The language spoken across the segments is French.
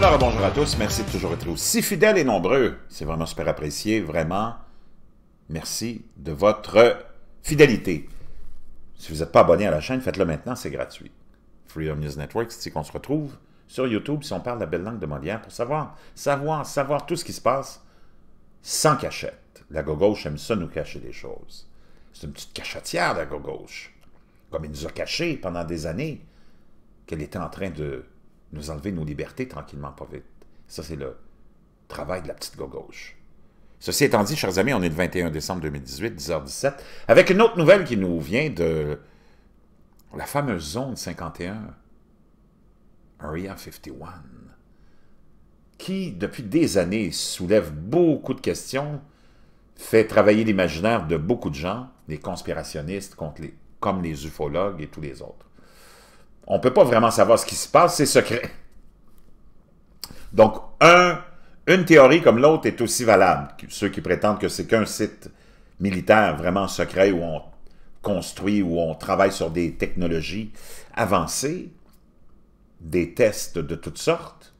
Alors, bonjour à tous. Merci de toujours être aussi fidèles et nombreux. C'est vraiment super apprécié. Vraiment, merci de votre fidélité. Si vous n'êtes pas abonné à la chaîne, faites-le maintenant, c'est gratuit. Freedom News Network, c'est qu'on se retrouve sur YouTube si on parle la belle langue de Molière pour savoir, savoir, savoir tout ce qui se passe sans cachette. La gauche aime ça nous cacher des choses. C'est une petite cachetière, la gauche. Comme il nous a caché pendant des années qu'elle était en train de nous enlever nos libertés tranquillement, pas vite. Ça, c'est le travail de la petite gauche. Ceci étant dit, chers amis, on est le 21 décembre 2018, 10h17, avec une autre nouvelle qui nous vient de la fameuse zone 51, Area 51, qui, depuis des années, soulève beaucoup de questions, fait travailler l'imaginaire de beaucoup de gens, les conspirationnistes comme les ufologues et tous les autres on ne peut pas vraiment savoir ce qui se passe, c'est secret. Donc, un, une théorie comme l'autre est aussi valable. Ceux qui prétendent que c'est qu'un site militaire vraiment secret où on construit, où on travaille sur des technologies avancées, des tests de toutes sortes,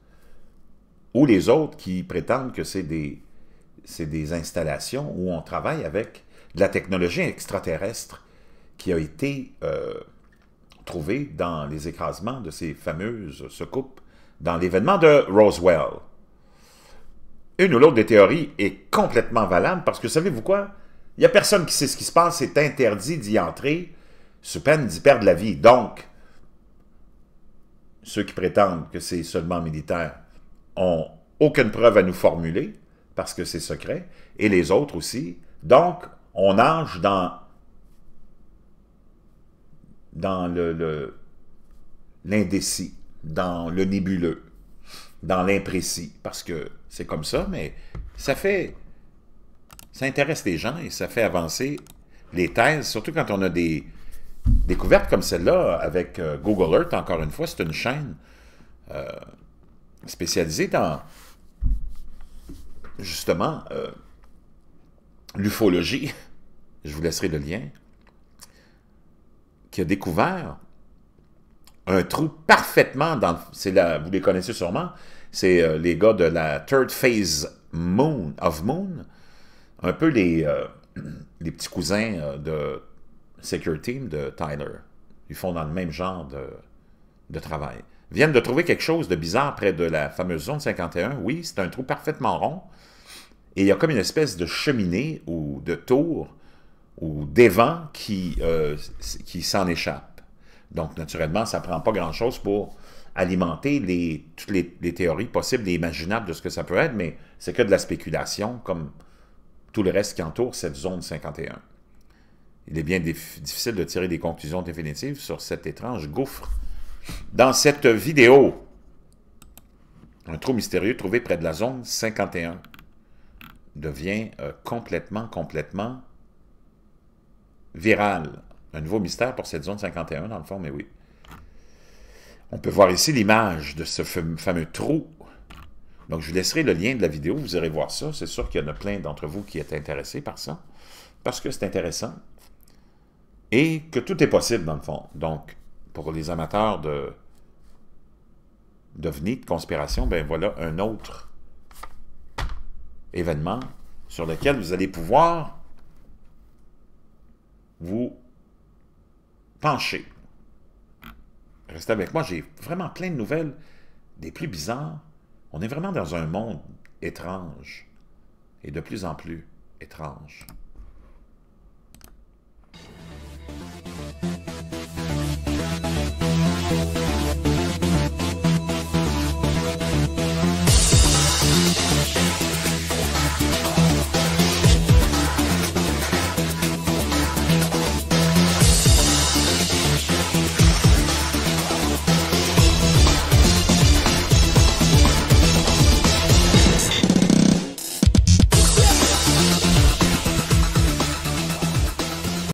ou les autres qui prétendent que c'est des, des installations où on travaille avec de la technologie extraterrestre qui a été... Euh, trouver dans les écrasements de ces fameuses secoupes dans l'événement de Roswell. Une ou l'autre des théories est complètement valable parce que, savez-vous quoi? Il n'y a personne qui sait ce qui se passe, c'est interdit d'y entrer, sous peine d'y perdre la vie. Donc, ceux qui prétendent que c'est seulement militaire ont aucune preuve à nous formuler, parce que c'est secret, et les autres aussi. Donc, on nage dans dans le l'indécis, dans le nébuleux, dans l'imprécis, parce que c'est comme ça, mais ça fait... ça intéresse les gens et ça fait avancer les thèses, surtout quand on a des découvertes comme celle-là avec euh, Google Earth, encore une fois, c'est une chaîne euh, spécialisée dans, justement, euh, l'ufologie. Je vous laisserai le lien a découvert un trou parfaitement dans... C'est vous les connaissez sûrement, c'est euh, les gars de la Third Phase Moon, of Moon, un peu les, euh, les petits cousins euh, de Secure Team de Tyler. Ils font dans le même genre de, de travail. viennent de trouver quelque chose de bizarre près de la fameuse zone 51. Oui, c'est un trou parfaitement rond. Et il y a comme une espèce de cheminée ou de tour ou des vents qui, euh, qui s'en échappent. Donc, naturellement, ça ne prend pas grand-chose pour alimenter les, toutes les, théories possibles et imaginables de ce que ça peut être, mais c'est que de la spéculation, comme tout le reste qui entoure cette zone 51. Il est bien difficile de tirer des conclusions définitives sur cet étrange gouffre. Dans cette vidéo, un trou mystérieux trouvé près de la zone 51 devient euh, complètement, complètement Viral, Un nouveau mystère pour cette zone 51, dans le fond, mais oui. On peut voir ici l'image de ce fameux trou. Donc, je vous laisserai le lien de la vidéo, vous irez voir ça. C'est sûr qu'il y en a plein d'entre vous qui êtes intéressés par ça, parce que c'est intéressant et que tout est possible, dans le fond. Donc, pour les amateurs de venir, de conspiration, ben voilà un autre événement sur lequel vous allez pouvoir vous penchez. Restez avec moi, j'ai vraiment plein de nouvelles des plus bizarres. On est vraiment dans un monde étrange et de plus en plus étrange.